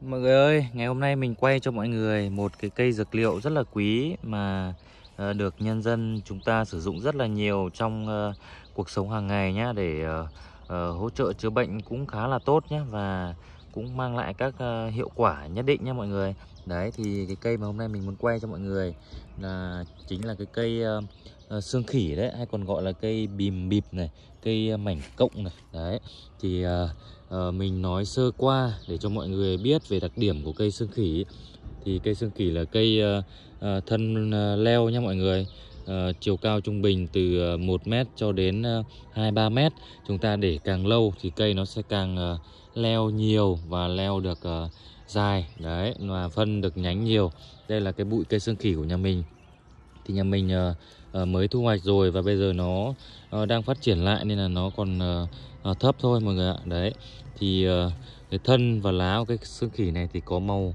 Mọi người ơi, ngày hôm nay mình quay cho mọi người một cái cây dược liệu rất là quý mà ờ, được nhân dân chúng ta sử dụng rất là nhiều trong ờ, cuộc sống hàng ngày nhá để ờ, hỗ trợ chữa bệnh cũng khá là tốt nhé và cũng mang lại các ờ, hiệu quả nhất định nha mọi người đấy thì cái cây mà hôm nay mình muốn quay cho mọi người là chính là cái cây ờ, ờ, xương khỉ đấy hay còn gọi là cây bìm bịp này cây mảnh cộng này đấy thì uh, mình nói sơ qua để cho mọi người biết về đặc điểm của cây xương khỉ thì cây xương khỉ là cây uh, uh, thân uh, leo nha mọi người Ờ, chiều cao trung bình từ 1m ờ, cho đến uh, ờ, 2-3m chúng ta để càng lâu thì cây nó sẽ càng leo nhiều và leo được dài đấy và phân được nhánh nhiều đây là cái bụi cây xương khỉ của nhà mình thì nhà mình ờ, ờ, mới thu hoạch rồi và bây giờ nó ờ, đang phát triển lại nên là nó còn thấp thôi mọi người ạ đấy thì cái thân và lá của cái xương khỉ này thì có màu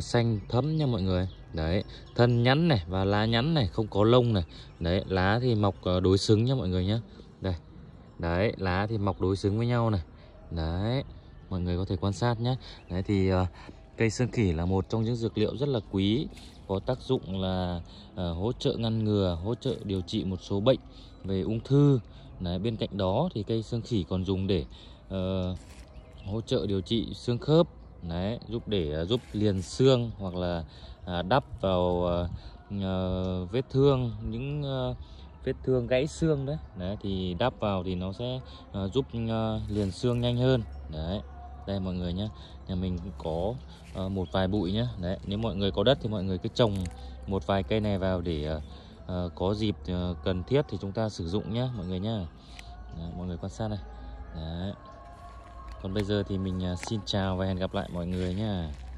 xanh thẫm nha mọi người đấy thân nhắn này và lá nhắn này không có lông này đấy lá thì mọc đối xứng nha mọi người nhé đây đấy lá thì mọc đối xứng với nhau này đấy mọi người có thể quan sát nhé đấy thì uh, Cây sơn khỉ là một trong những dược liệu rất là quý, có tác dụng là à, hỗ trợ ngăn ngừa, hỗ trợ điều trị một số bệnh về ung thư. Đấy, bên cạnh đó thì cây sơn khỉ còn dùng để uh, hỗ trợ điều trị xương khớp, đấy, giúp để uh, giúp liền xương hoặc là uh, đắp vào uh, vết thương những uh, vết thương gãy xương đấy, đấy thì đắp vào thì nó sẽ uh, giúp uh, liền xương nhanh hơn. Đấy đây mọi người nhé nhà mình có uh, một vài bụi nhé đấy nếu mọi người có đất thì mọi người cứ trồng một vài cây này vào để uh, có dịp uh, cần thiết thì chúng ta sử dụng nhé mọi người nhé đấy, mọi người quan sát này đấy. còn bây giờ thì mình uh, xin chào và hẹn gặp lại mọi người nhé